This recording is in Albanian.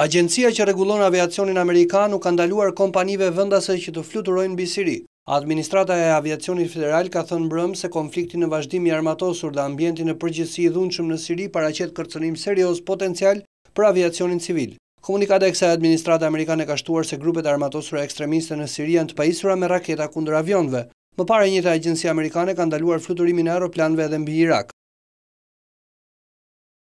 Agencia që regulon aviacionin Amerikan ka ndaluar kompanive vëndase që të fluturojnë bisiri. Administrata e aviacionit federal ka thënë brëmë se konflikti në vazhdimi armatosur dhe ambientin e përgjithsi i dhunqëm në Siri para qëtë kërcënim serios potencial për aviacionin civil. Komunikate e kësa administrata Amerikane ka shtuar se grupet armatosur e ekstremiste në Siri janë të pajisura me raketa kundër avionve. Më pare njëta agencia Amerikane ka ndaluar fluturimin e aeroplanve edhe mbi Irak.